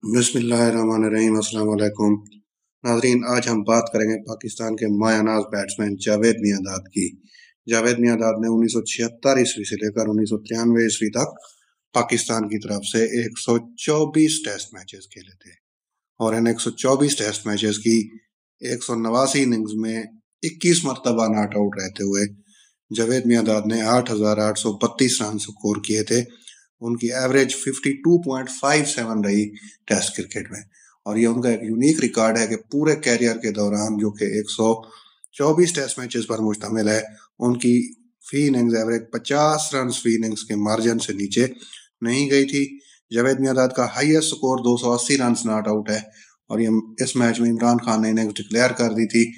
बसमीम नाजरीन आज हम बात करेंगे पाकिस्तान के मायानाज बैट्समैन जावेद मियादाद की जावेद मियादाद ने उन्नीस सौ छिहत्तर ईस्वी से लेकर उन्नीस सौ तिरानवे ईस्वी तक पाकिस्तान की तरफ से 124 टेस्ट मैचेस खेले थे और इन 124 टेस्ट मैचेस की एक सौ नवासी इनिंग्स में 21 मरतबा नॉट आउट रहते हुए जावेद मियादाद ने आठ आठ सौ बत्तीस रन स्कोर किए थे उनकी एवरेज 52.57 रही टेस्ट क्रिकेट में और ये उनका एक यूनिक रिकॉर्ड है कि पूरे कैरियर के दौरान जो कि 124 टेस्ट मैचेस पर मुश्तमिल है उनकी फी इनिंग्स एवरेज 50 रन फी इनिंग्स के मार्जिन से नीचे नहीं गई थी जावेद मियादाद का highest score 280 run not out है और ये इस मैच में इमरान खान ने इनिंग्स डिक्लेयर कर दी थी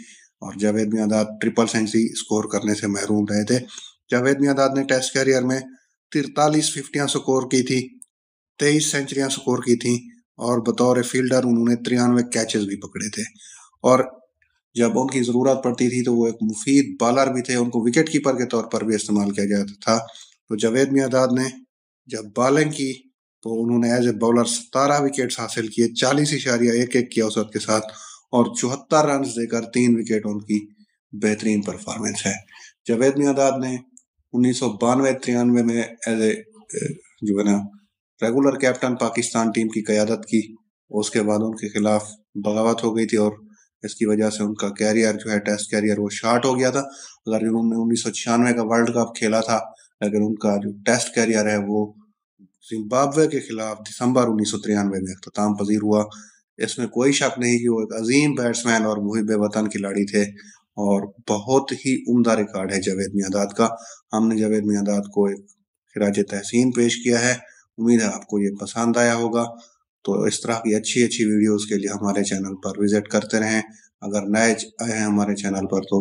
और Javed Miandad triple century score करने से महरूम रहे थे जावेद मियादाद ने टेस्ट कैरियर में तिरतालीस फिफ्टियाँ स्कोर की थी तेईस सेंचुरियाँ स्कोर की थी और बतौर फील्डर उन्होंने तिरानवे कैचेस भी पकड़े थे और जब उनकी ज़रूरत पड़ती थी तो वो एक मुफीद बॉलर भी थे उनको विकेट कीपर के तौर पर भी इस्तेमाल किया जाता था तो जावेद मियादाद ने जब बॉलिंग की तो उन्होंने एज ए बॉलर सतारह विकेट्स हासिल किए चालीस इशारिया एक एक की औसत के साथ और चौहत्तर रन देकर तीन विकेट उनकी बेहतरीन परफॉर्मेंस है जावेद मियादाद ने उन्नीस सौ बानवे तिरानवे में एज ए uh, जो है ना रेगुलर कैप्टन पाकिस्तान टीम की क्यादत की उसके बाद उनके खिलाफ बगावत हो गई थी और इसकी वजह से उनका कैरियर जो है टेस्ट कैरियर वो शार्ट हो गया था अगर उन्होंने उन्नीस सौ छियानवे का वर्ल्ड कप खेला था लेकिन उनका जो टेस्ट कैरियर है वो जिम्बाब्वे के खिलाफ दिसंबर उन्नीस सौ तिरानवे में अख्ताम पजीर हुआ इसमें कोई शक नहीं कि वो एक अजीम बैट्समैन और मुहिब वतन खिलाड़ी थे और बहुत ही उम्दा रिकॉर्ड है जावेद मियादाद का हमने जावेद मियादाद को एक खराज तहसीन पेश किया है उम्मीद है आपको ये पसंद आया होगा तो इस तरह की अच्छी अच्छी वीडियोस के लिए हमारे चैनल पर विजिट करते रहें अगर नए आए हैं हमारे चैनल पर तो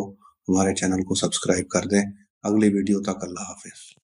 हमारे चैनल को सब्सक्राइब कर दें अगली वीडियो तक अल्लाह हाफिज़